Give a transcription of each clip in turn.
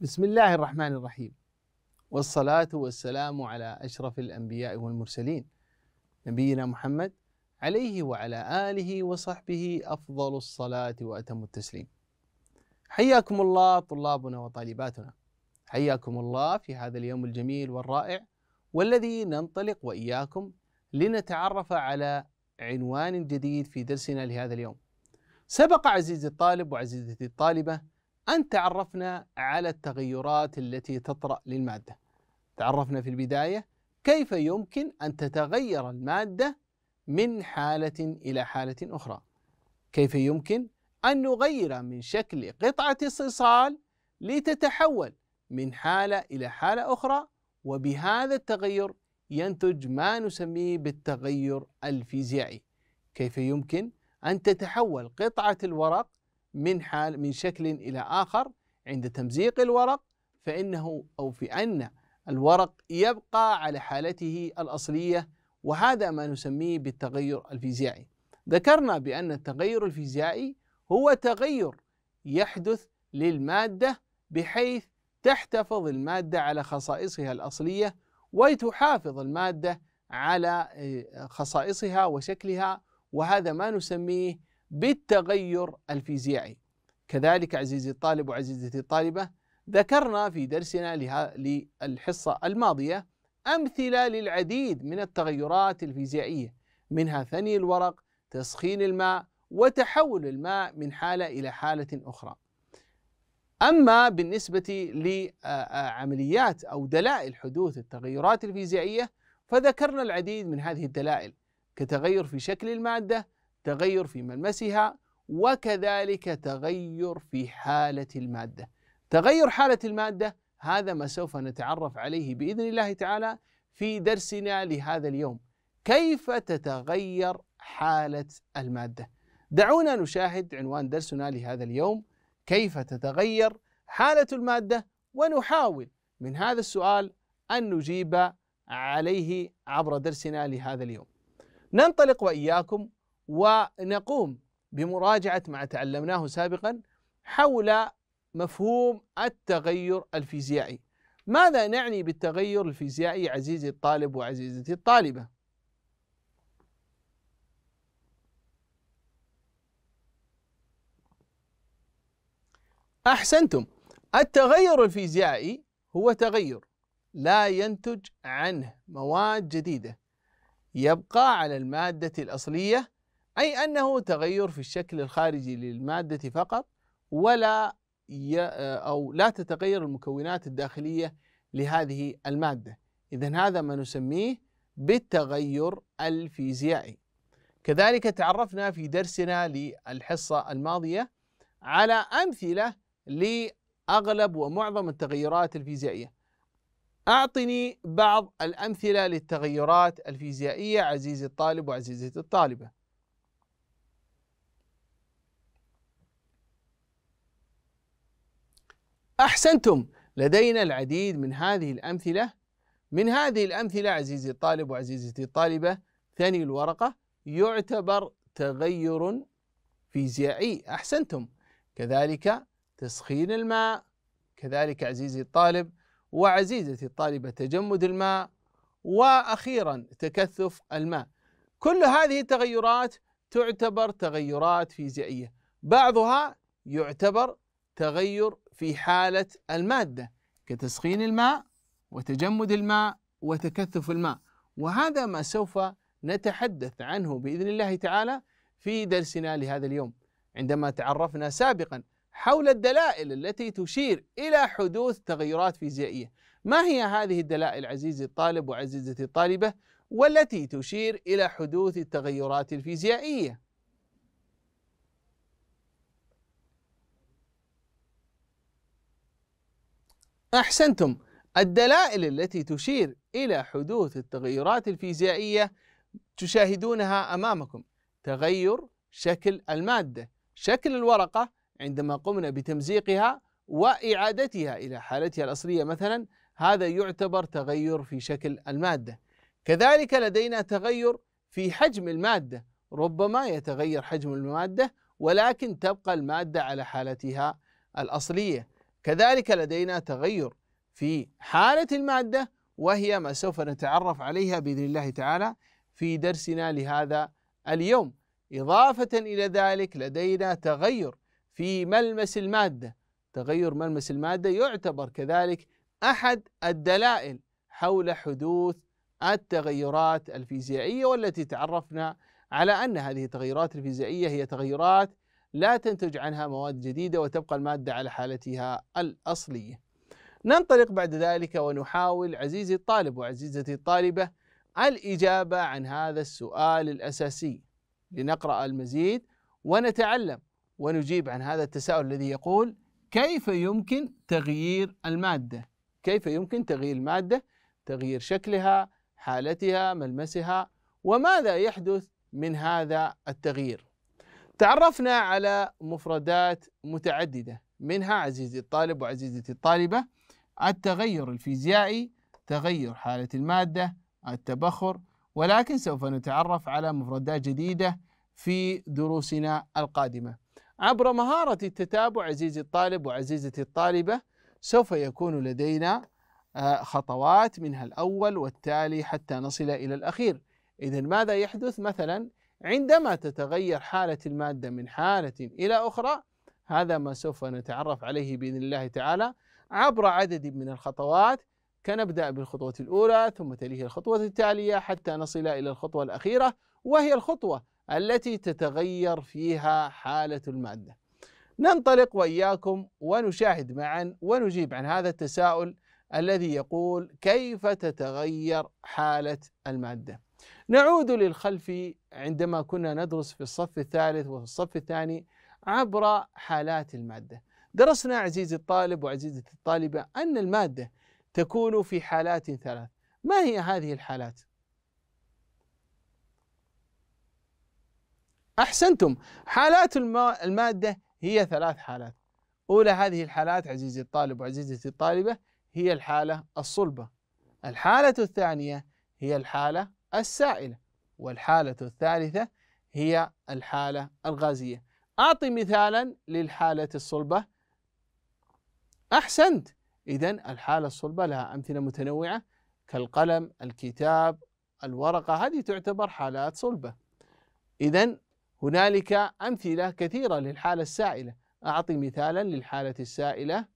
بسم الله الرحمن الرحيم والصلاة والسلام على أشرف الأنبياء والمرسلين نبينا محمد عليه وعلى آله وصحبه أفضل الصلاة وأتم التسليم حياكم الله طلابنا وطالباتنا حياكم الله في هذا اليوم الجميل والرائع والذي ننطلق وإياكم لنتعرف على عنوان جديد في درسنا لهذا اليوم سبق عزيزي الطالب وعزيزتي الطالبة أن تعرفنا على التغيرات التي تطرأ للمادة تعرفنا في البداية كيف يمكن أن تتغير المادة من حالة إلى حالة أخرى كيف يمكن أن نغير من شكل قطعة الصلصال لتتحول من حالة إلى حالة أخرى وبهذا التغير ينتج ما نسميه بالتغير الفيزيائي كيف يمكن أن تتحول قطعة الورق من حال من شكل إلى آخر عند تمزيق الورق فإنه أو في أن الورق يبقى على حالته الأصلية وهذا ما نسميه بالتغير الفيزيائي ذكرنا بأن التغير الفيزيائي هو تغير يحدث للمادة بحيث تحتفظ المادة على خصائصها الأصلية وتحافظ المادة على آه، خصائصها وشكلها وهذا ما نسميه بالتغير الفيزيائي كذلك عزيزي الطالب وعزيزتي الطالبة ذكرنا في درسنا للحصة الماضية أمثلة للعديد من التغيرات الفيزيائية منها ثني الورق تسخين الماء وتحول الماء من حالة إلى حالة أخرى أما بالنسبة لعمليات أو دلائل حدوث التغيرات الفيزيائية فذكرنا العديد من هذه الدلائل كتغير في شكل المادة تغير في ملمسها وكذلك تغير في حالة المادة تغير حالة المادة هذا ما سوف نتعرف عليه بإذن الله تعالى في درسنا لهذا اليوم كيف تتغير حالة المادة دعونا نشاهد عنوان درسنا لهذا اليوم كيف تتغير حالة المادة ونحاول من هذا السؤال أن نجيب عليه عبر درسنا لهذا اليوم ننطلق وإياكم ونقوم بمراجعة ما تعلمناه سابقا حول مفهوم التغير الفيزيائي ماذا نعني بالتغير الفيزيائي عزيزي الطالب وعزيزتي الطالبة أحسنتم التغير الفيزيائي هو تغير لا ينتج عنه مواد جديدة يبقى على المادة الأصلية أي أنه تغير في الشكل الخارجي للمادة فقط ولا ي أو لا تتغير المكونات الداخلية لهذه المادة إذا هذا ما نسميه بالتغير الفيزيائي كذلك تعرفنا في درسنا للحصة الماضية على أمثلة لأغلب ومعظم التغيرات الفيزيائية أعطني بعض الأمثلة للتغيرات الفيزيائية عزيزي الطالب وعزيزتي الطالبة أحسنتم لدينا العديد من هذه الأمثلة من هذه الأمثلة عزيزي الطالب وعزيزتي الطالبة ثاني الورقة يعتبر تغير فيزيائي أحسنتم كذلك تسخين الماء كذلك عزيزي الطالب وعزيزتي الطالبة تجمد الماء وأخيرا تكثف الماء كل هذه التغيرات تعتبر تغيرات فيزيائية بعضها يعتبر تغير في حالة المادة كتسخين الماء وتجمد الماء وتكثف الماء وهذا ما سوف نتحدث عنه بإذن الله تعالى في درسنا لهذا اليوم عندما تعرفنا سابقا حول الدلائل التي تشير إلى حدوث تغيرات فيزيائية ما هي هذه الدلائل عزيزي الطالب وعزيزتي الطالبة والتي تشير إلى حدوث التغيرات الفيزيائية أحسنتم الدلائل التي تشير إلى حدوث التغيرات الفيزيائية تشاهدونها أمامكم تغير شكل المادة شكل الورقة عندما قمنا بتمزيقها وإعادتها إلى حالتها الأصلية مثلا هذا يعتبر تغير في شكل المادة كذلك لدينا تغير في حجم المادة ربما يتغير حجم المادة ولكن تبقى المادة على حالتها الأصلية كذلك لدينا تغير في حالة المادة وهي ما سوف نتعرف عليها بإذن الله تعالى في درسنا لهذا اليوم إضافة إلى ذلك لدينا تغير في ملمس المادة تغير ملمس المادة يعتبر كذلك أحد الدلائل حول حدوث التغيرات الفيزيائية والتي تعرفنا على أن هذه التغيرات الفيزيائية هي تغيرات لا تنتج عنها مواد جديدة وتبقى المادة على حالتها الأصلية ننطلق بعد ذلك ونحاول عزيزي الطالب وعزيزتي الطالبة الإجابة عن هذا السؤال الأساسي لنقرأ المزيد ونتعلم ونجيب عن هذا التساؤل الذي يقول كيف يمكن تغيير المادة؟ كيف يمكن تغيير المادة؟ تغيير شكلها، حالتها، ملمسها، وماذا يحدث من هذا التغيير؟ تعرفنا على مفردات متعددة منها عزيزي الطالب وعزيزتي الطالبة التغير الفيزيائي تغير حالة المادة التبخر ولكن سوف نتعرف على مفردات جديدة في دروسنا القادمة عبر مهارة التتابع عزيزي الطالب وعزيزتي الطالبة سوف يكون لدينا آه، خطوات منها الأول والتالي حتى نصل إلى الأخير إذا ماذا يحدث مثلا عندما تتغير حالة المادة من حالة إلى أخرى هذا ما سوف نتعرف عليه بإذن الله تعالى عبر عدد من الخطوات كنبدأ بالخطوة الأولى ثم تليه الخطوة التالية حتى نصل إلى الخطوة الأخيرة وهي الخطوة التي تتغير فيها حالة المادة ننطلق وإياكم ونشاهد معا ونجيب عن هذا التساؤل الذي يقول كيف تتغير حالة المادة نعود للخلف عندما كنا ندرس في الصف الثالث وفي الصف الثاني عبر حالات المادة درسنا عزيزي الطالب وعزيزتي الطالبة أن المادة تكون في حالات ثلاث ما هي هذه الحالات؟ أحسنتم حالات المادة هي ثلاث حالات أولى هذه الحالات عزيزي الطالب وعزيزتي الطالبة هي الحالة الصلبة الحالة الثانية هي الحالة السائلة والحالة الثالثة هي الحالة الغازية أعطي مثالا للحالة الصلبة أحسنت إذا الحالة الصلبة لها أمثلة متنوعة كالقلم الكتاب الورقة هذه تعتبر حالات صلبة إذا هنالك أمثلة كثيرة للحالة السائلة أعطي مثالا للحالة السائلة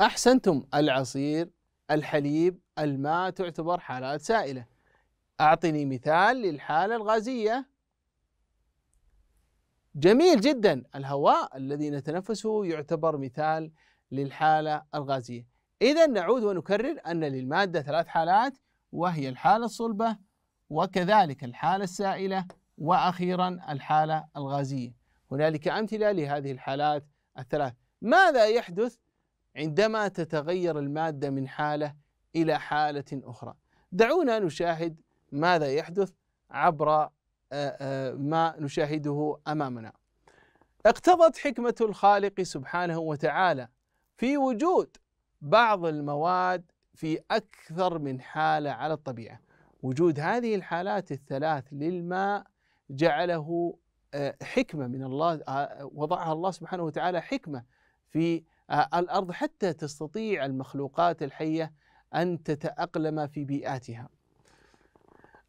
أحسنتم العصير الحليب الماء تعتبر حالات سائلة أعطني مثال للحالة الغازية جميل جدا الهواء الذي نتنفسه يعتبر مثال للحالة الغازية إذا نعود ونكرر أن للمادة ثلاث حالات وهي الحالة الصلبة وكذلك الحالة السائلة وأخيرا الحالة الغازية هنالك أمثلة لهذه الحالات الثلاث ماذا يحدث عندما تتغير المادة من حالة الى حاله اخرى. دعونا نشاهد ماذا يحدث عبر آه، آه، ما نشاهده امامنا. اقتضت حكمه الخالق سبحانه وتعالى في وجود بعض المواد في اكثر من حاله على الطبيعه. وجود هذه الحالات الثلاث للماء جعله آه، حكمه من الله وضعها الله سبحانه وتعالى حكمه في الارض حتى تستطيع المخلوقات الحيه أن تتأقلم في بيئاتها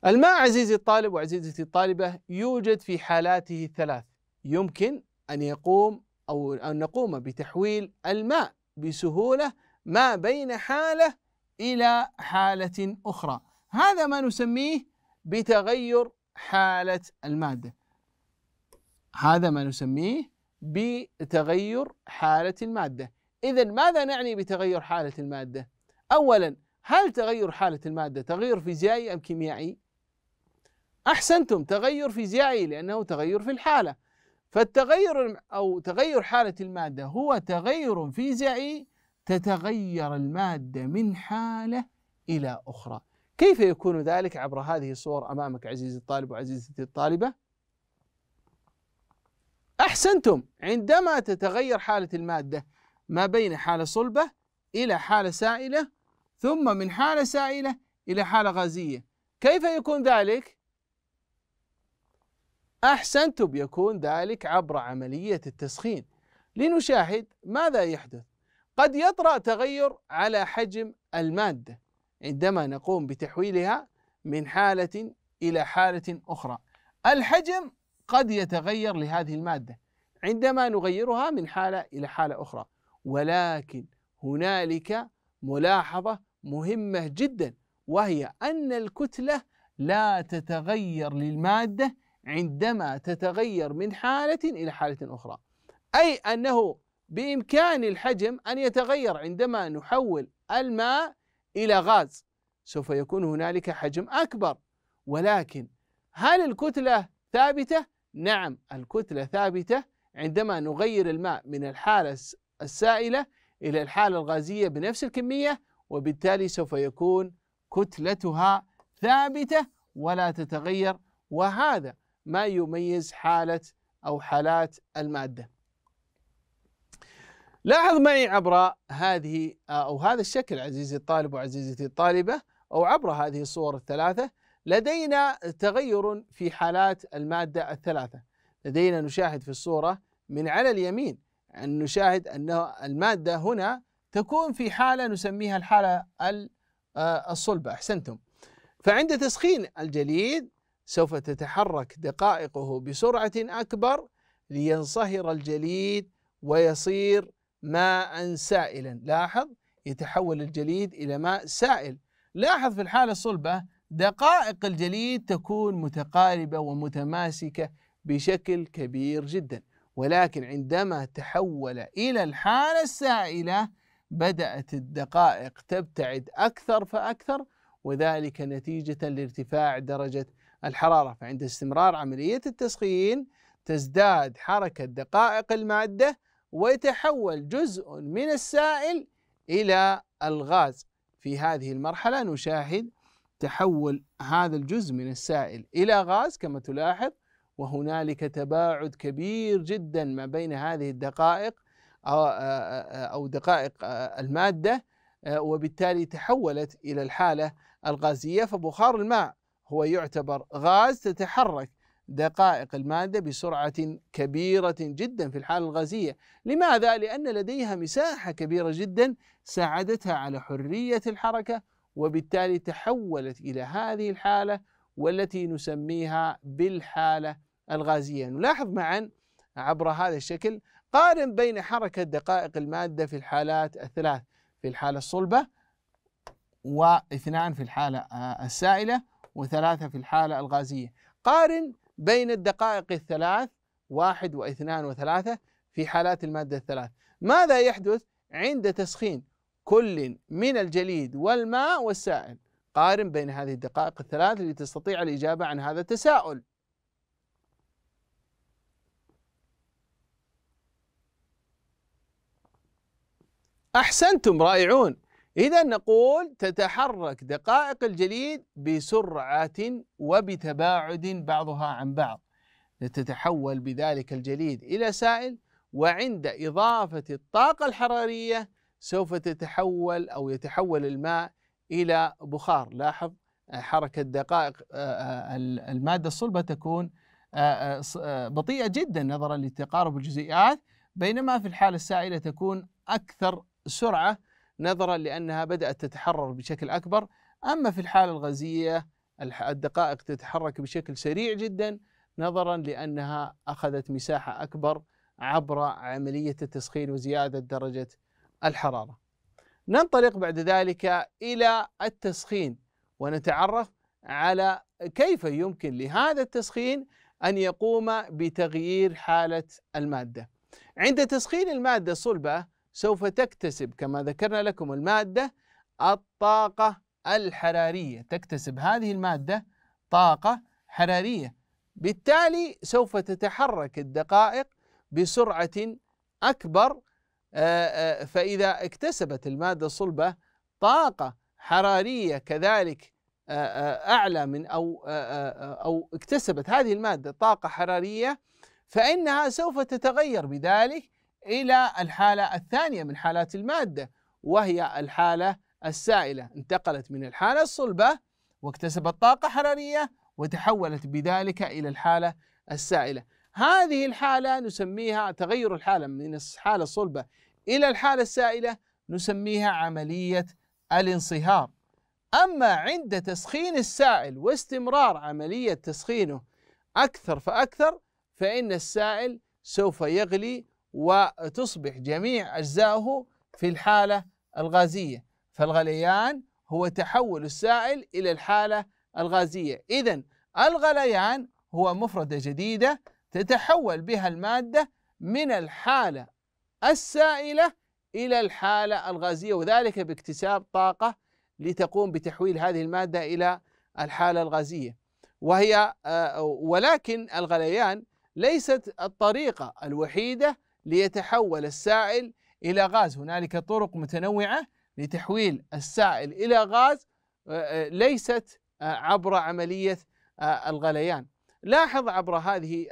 الماء عزيزي الطالب وعزيزتي الطالبة يوجد في حالاته الثلاث يمكن أن يقوم أو أن نقوم بتحويل الماء بسهولة ما بين حالة إلى حالة أخرى هذا ما نسميه بتغير حالة المادة هذا ما نسميه بتغير حالة المادة إذا ماذا نعني بتغير حالة المادة؟ أولا هل تغير حالة المادة تغير فيزيائي أم كيميائي؟ أحسنتم تغير فيزيائي لأنه تغير في الحالة فالتغير أو تغير حالة المادة هو تغير فيزيائي تتغير المادة من حالة إلى أخرى كيف يكون ذلك عبر هذه الصور أمامك عزيزي الطالب وعزيزتي الطالبة؟ أحسنتم عندما تتغير حالة المادة ما بين حالة صلبة إلى حالة سائلة ثم من حالة سائلة إلى حالة غازية كيف يكون ذلك؟ أحسنتم يكون ذلك عبر عملية التسخين لنشاهد ماذا يحدث قد يطرأ تغير على حجم المادة عندما نقوم بتحويلها من حالة إلى حالة أخرى الحجم قد يتغير لهذه المادة عندما نغيرها من حالة إلى حالة أخرى ولكن هنالك ملاحظة مهمة جدا وهي أن الكتلة لا تتغير للمادة عندما تتغير من حالة إلى حالة أخرى أي أنه بإمكان الحجم أن يتغير عندما نحول الماء إلى غاز سوف يكون هنالك حجم أكبر ولكن هل الكتلة ثابتة؟ نعم الكتلة ثابتة عندما نغير الماء من الحالة السائلة إلى الحالة الغازية بنفس الكمية وبالتالي سوف يكون كتلتها ثابتة ولا تتغير وهذا ما يميز حالة أو حالات المادة لاحظ معي عبر هذه أو هذا الشكل عزيزي الطالب وعزيزتي الطالبة أو عبر هذه الصور الثلاثة لدينا تغير في حالات المادة الثلاثة لدينا نشاهد في الصورة من على اليمين أن نشاهد أن المادة هنا تكون في حالة نسميها الحالة آه، الصلبة أحسنتم فعند تسخين الجليد سوف تتحرك دقائقه بسرعة أكبر لينصهر الجليد ويصير ماء سائلا لاحظ يتحول الجليد إلى ماء سائل لاحظ في الحالة الصلبة دقائق الجليد تكون متقاربة ومتماسكة بشكل كبير جدا ولكن عندما تحول إلى الحالة السائلة بدأت الدقائق تبتعد أكثر فأكثر وذلك نتيجة لارتفاع درجة الحرارة فعند استمرار عملية التسخين تزداد حركة دقائق المادة ويتحول جزء من السائل إلى الغاز في هذه المرحلة نشاهد تحول هذا الجزء من السائل إلى غاز كما تلاحظ وهنالك تباعد كبير جدا ما بين هذه الدقائق أو دقائق المادة وبالتالي تحولت إلى الحالة الغازية فبخار الماء هو يعتبر غاز تتحرك دقائق المادة بسرعة كبيرة جدا في الحالة الغازية لماذا؟ لأن لديها مساحة كبيرة جدا ساعدتها على حرية الحركة وبالتالي تحولت إلى هذه الحالة والتي نسميها بالحالة الغازية نلاحظ معا عبر هذا الشكل قارن بين حركة دقائق المادة في الحالات الثلاث في الحالة الصلبة واثنان في الحالة آه، السائلة وثلاثة في الحالة الغازية قارن بين الدقائق الثلاث واحد واثنان وثلاثة في حالات المادة الثلاث ماذا يحدث عند تسخين كل من الجليد والماء والسائل قارن بين هذه الدقائق الثلاث لتستطيع الإجابة عن هذا التساؤل أحسنتم رائعون إذا نقول تتحرك دقائق الجليد بسرعة وبتباعد بعضها عن بعض لتتحول بذلك الجليد إلى سائل وعند إضافة الطاقة الحرارية سوف تتحول أو يتحول الماء إلى بخار لاحظ حركة دقائق آه، آه، المادة الصلبة تكون آه، بطيئة جدا نظرا لتقارب الجزيئات بينما في الحالة السائلة تكون أكثر سرعة نظرا لأنها بدأت تتحرر بشكل أكبر أما في الحالة الغازية الدقائق تتحرك بشكل سريع جدا نظرا لأنها أخذت مساحة أكبر عبر عملية التسخين وزيادة درجة الحرارة ننطلق بعد ذلك إلى التسخين ونتعرف على كيف يمكن لهذا التسخين أن يقوم بتغيير حالة المادة عند تسخين المادة الصلبة سوف تكتسب كما ذكرنا لكم المادة الطاقة الحرارية تكتسب هذه المادة طاقة حرارية بالتالي سوف تتحرك الدقائق بسرعة أكبر آه، آه، فإذا اكتسبت المادة الصلبة طاقة حرارية كذلك آه، أعلى من أو أو اكتسبت هذه المادة طاقة حرارية فإنها سوف تتغير بذلك إلى الحالة الثانية من حالات المادة وهي الحالة السائلة انتقلت من الحالة الصلبة واكتسبت طاقة حرارية وتحولت بذلك إلى الحالة السائلة هذه الحالة نسميها تغير الحالة من الحالة الصلبة إلى الحالة السائلة نسميها عملية الانصهار أما عند تسخين السائل واستمرار عملية تسخينه أكثر فأكثر فإن السائل سوف يغلي وتصبح جميع أجزائه في الحالة الغازية فالغليان هو تحول السائل إلى الحالة الغازية إذا الغليان هو مفردة جديدة تتحول بها المادة من الحالة السائلة إلى الحالة الغازية وذلك باكتساب طاقة لتقوم بتحويل هذه المادة إلى الحالة الغازية وهي آه، ولكن الغليان ليست الطريقة الوحيدة ليتحول السائل إلى غاز هنالك طرق متنوعة لتحويل السائل إلى غاز آه، آه، ليست آه، عبر عملية الغليان لاحظ عبر هذه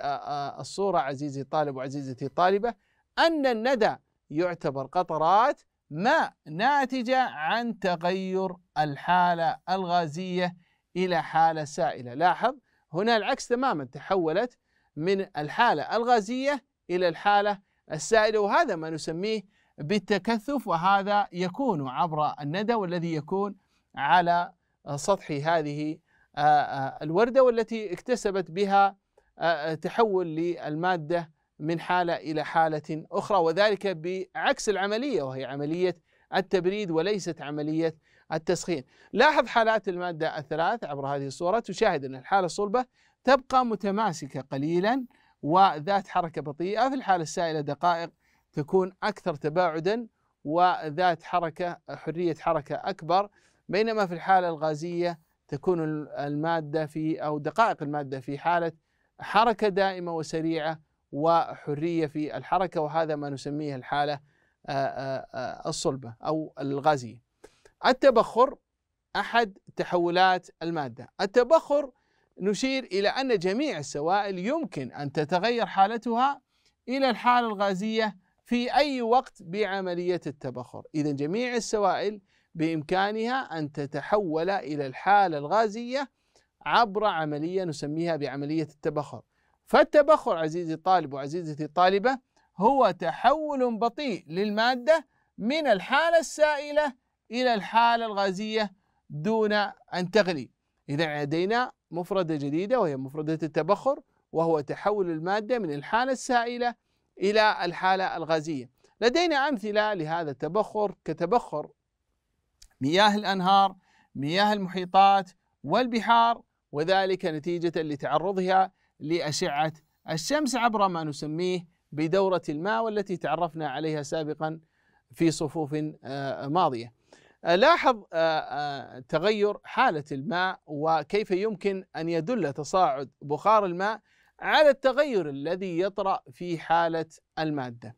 الصورة عزيزي الطالب وعزيزتي الطالبة أن الندى يعتبر قطرات ماء ناتجة عن تغير الحالة الغازية إلى حالة سائلة لاحظ هنا العكس تماما تحولت من الحالة الغازية إلى الحالة السائل وهذا ما نسميه بالتكثف وهذا يكون عبر الندى والذي يكون على سطح هذه آه، آه، الوردة والتي اكتسبت بها آه، تحول للمادة من حالة إلى حالة أخرى وذلك بعكس العملية وهي عملية التبريد وليست عملية التسخين لاحظ حالات المادة الثلاث عبر هذه الصورة تشاهد أن الحالة الصلبة تبقى متماسكة قليلا وذات حركة بطيئة في الحالة السائلة دقائق تكون أكثر تباعدا وذات حركة حرية حركة أكبر بينما في الحالة الغازية تكون المادة في أو دقائق المادة في حالة حركة دائمة وسريعة وحرية في الحركة وهذا ما نسميه الحالة آه، آه، آه، الصلبة أو الغازية التبخر أحد تحولات المادة التبخر نشير إلى أن جميع السوائل يمكن أن تتغير حالتها إلى الحالة الغازية في أي وقت بعملية التبخر إذا جميع السوائل بإمكانها أن تتحول إلى الحالة الغازية عبر عملية نسميها بعملية التبخر فالتبخر عزيزي الطالب وعزيزتي الطالبة هو تحول بطيء للمادة من الحالة السائلة إلى الحالة الغازية دون أن تغلي إذا لدينا مفردة جديدة وهي مفردة التبخر وهو تحول المادة من الحالة السائلة إلى الحالة الغازية لدينا أمثلة لهذا التبخر كتبخر مياه الأنهار مياه المحيطات والبحار وذلك نتيجة لتعرضها لأشعة الشمس عبر ما نسميه بدورة الماء والتي تعرفنا عليها سابقا في صفوف آه، ماضية لاحظ آه، آه، تغير حالة الماء وكيف يمكن أن يدل تصاعد بخار الماء على التغير الذي يطرأ في حالة المادة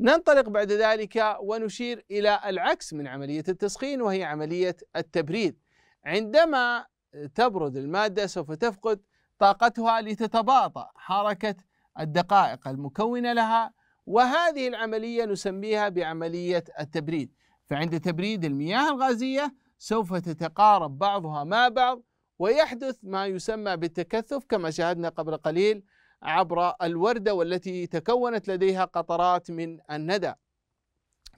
ننطلق بعد ذلك ونشير إلى العكس من عملية التسخين وهي عملية التبريد عندما تبرد المادة سوف تفقد طاقتها لتتباطأ حركة الدقائق المكونة لها وهذه العملية نسميها بعملية التبريد فعند تبريد المياه الغازية سوف تتقارب بعضها مع بعض ويحدث ما يسمى بالتكثف كما شاهدنا قبل قليل عبر الوردة والتي تكونت لديها قطرات من الندى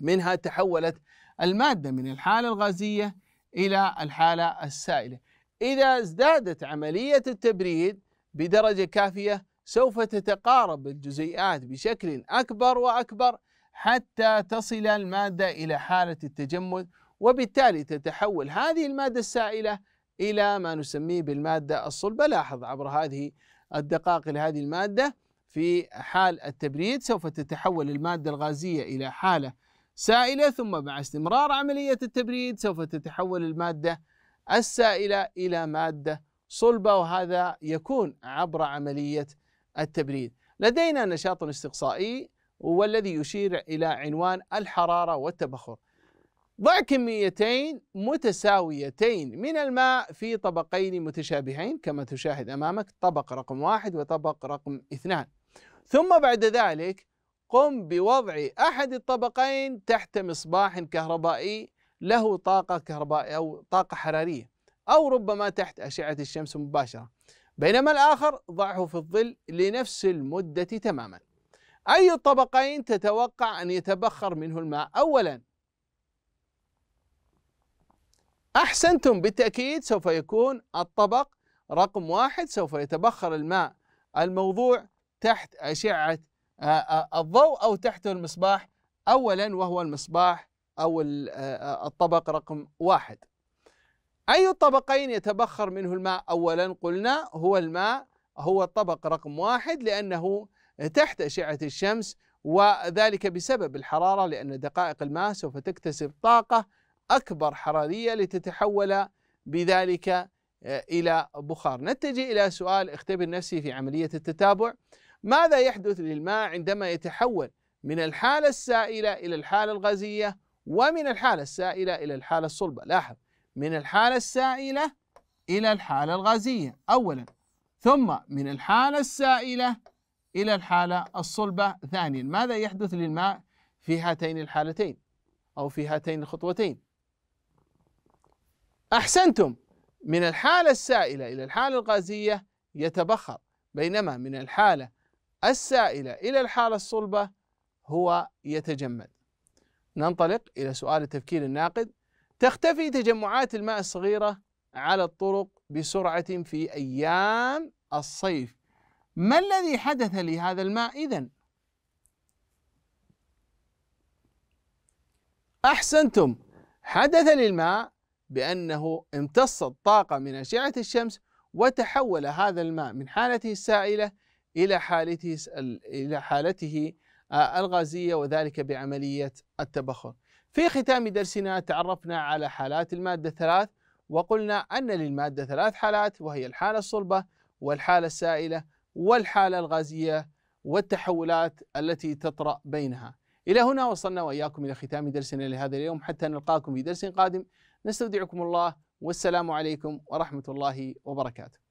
منها تحولت المادة من الحالة الغازية إلى الحالة السائلة إذا ازدادت عملية التبريد بدرجة كافية سوف تتقارب الجزيئات بشكل أكبر وأكبر حتى تصل المادة إلى حالة التجمد وبالتالي تتحول هذه المادة السائلة إلى ما نسميه بالمادة الصلبة لاحظ عبر هذه الدقائق لهذه المادة في حال التبريد سوف تتحول المادة الغازية إلى حالة سائلة ثم مع استمرار عملية التبريد سوف تتحول المادة السائلة إلى مادة صلبة وهذا يكون عبر عملية التبريد لدينا نشاط استقصائي والذي يشير إلى عنوان الحرارة والتبخر ضع كميتين متساويتين من الماء في طبقين متشابهين كما تشاهد أمامك طبق رقم واحد وطبق رقم اثنان ثم بعد ذلك قم بوضع أحد الطبقين تحت مصباح كهربائي له طاقة كهربائية أو طاقة حرارية أو ربما تحت أشعة الشمس مباشرة بينما الآخر ضعه في الظل لنفس المدة تماما أي الطبقين تتوقع أن يتبخر منه الماء أولا أحسنتم بالتأكيد سوف يكون الطبق رقم واحد سوف يتبخر الماء الموضوع تحت أشعة آه، آه، الضوء أو تحت المصباح أولا وهو المصباح أو آه، الطبق رقم واحد أي الطبقين يتبخر منه الماء أولا قلنا هو الماء هو الطبق رقم واحد لأنه تحت أشعة الشمس وذلك بسبب الحرارة لأن دقائق الماء سوف تكتسب طاقة أكبر حرارية لتتحول بذلك آه، إلى بخار نتجه إلى سؤال اختبر نفسي في عملية التتابع ماذا يحدث للماء عندما يتحول من الحالة السائلة إلى الحالة الغازية ومن الحالة السائلة إلى الحالة الصلبة لاحظ من الحالة السائلة إلى الحالة الغازية أولا ثم من الحالة السائلة إلى الحالة الصلبة ثانيا ماذا يحدث للماء في هاتين الحالتين أو في هاتين الخطوتين أحسنتم من الحالة السائلة إلى الحالة الغازية يتبخر بينما من الحالة السائلة إلى الحالة الصلبة هو يتجمد ننطلق إلى سؤال التفكير الناقد تختفي تجمعات الماء الصغيرة على الطرق بسرعة في أيام الصيف ما الذي حدث لهذا الماء إذا؟ أحسنتم حدث للماء بأنه امتص الطاقه من أشعة الشمس وتحول هذا الماء من حالته السائلة إلى حالته إلى حالته آه، الغازية وذلك بعملية التبخر. في ختام درسنا تعرفنا على حالات المادة الثلاث وقلنا أن للمادة ثلاث حالات وهي الحالة الصلبة والحالة السائلة والحالة الغازية والتحولات التي تطرأ بينها إلى هنا وصلنا وإياكم إلى ختام درسنا لهذا اليوم حتى نلقاكم في درس قادم نستودعكم الله والسلام عليكم ورحمة الله وبركاته